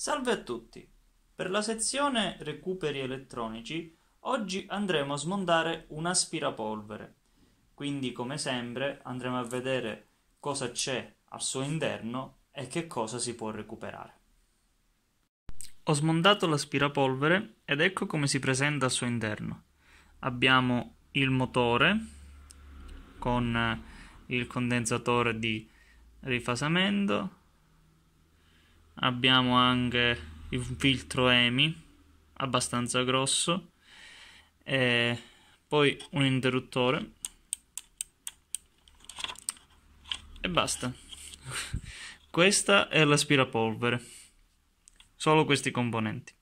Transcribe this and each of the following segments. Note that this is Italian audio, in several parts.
Salve a tutti! Per la sezione recuperi elettronici oggi andremo a smontare un aspirapolvere. Quindi come sempre andremo a vedere cosa c'è al suo interno e che cosa si può recuperare. Ho smontato l'aspirapolvere ed ecco come si presenta al suo interno. Abbiamo il motore con il condensatore di rifasamento abbiamo anche un filtro EMI abbastanza grosso e poi un interruttore e basta questa è l'aspirapolvere solo questi componenti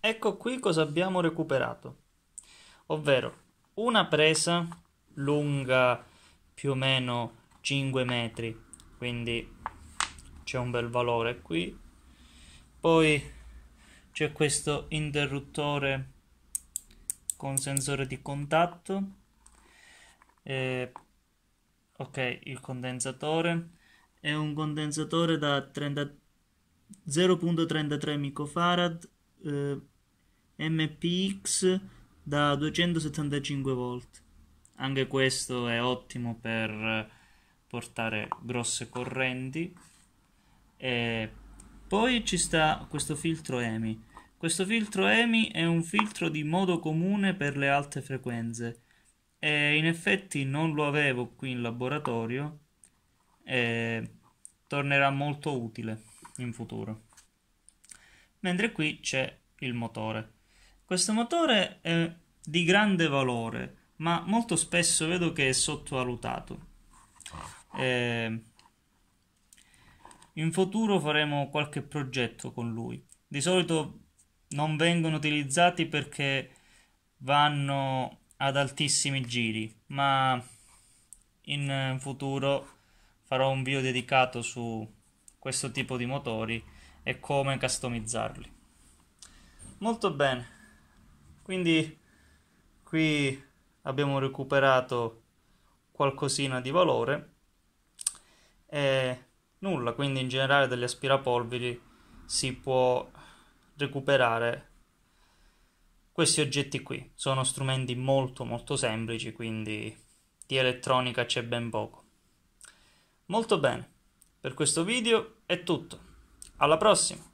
ecco qui cosa abbiamo recuperato ovvero una presa lunga più o meno 5 metri quindi c'è un bel valore qui poi c'è questo interruttore con sensore di contatto eh, ok il condensatore è un condensatore da 0.33 microfarad eh, mpx da 275 volt anche questo è ottimo per portare grosse correnti e poi ci sta questo filtro EMI. Questo filtro EMI è un filtro di modo comune per le alte frequenze e in effetti non lo avevo qui in laboratorio e tornerà molto utile in futuro. Mentre qui c'è il motore. Questo motore è di grande valore, ma molto spesso vedo che è sottovalutato. Eh, in futuro faremo qualche progetto con lui. Di solito non vengono utilizzati perché vanno ad altissimi giri, ma in futuro farò un video dedicato su questo tipo di motori e come customizzarli. Molto bene. Quindi qui abbiamo recuperato qualcosina di valore e nulla, quindi in generale degli aspirapolveri si può recuperare questi oggetti qui. Sono strumenti molto molto semplici, quindi di elettronica c'è ben poco. Molto bene, per questo video è tutto. Alla prossima!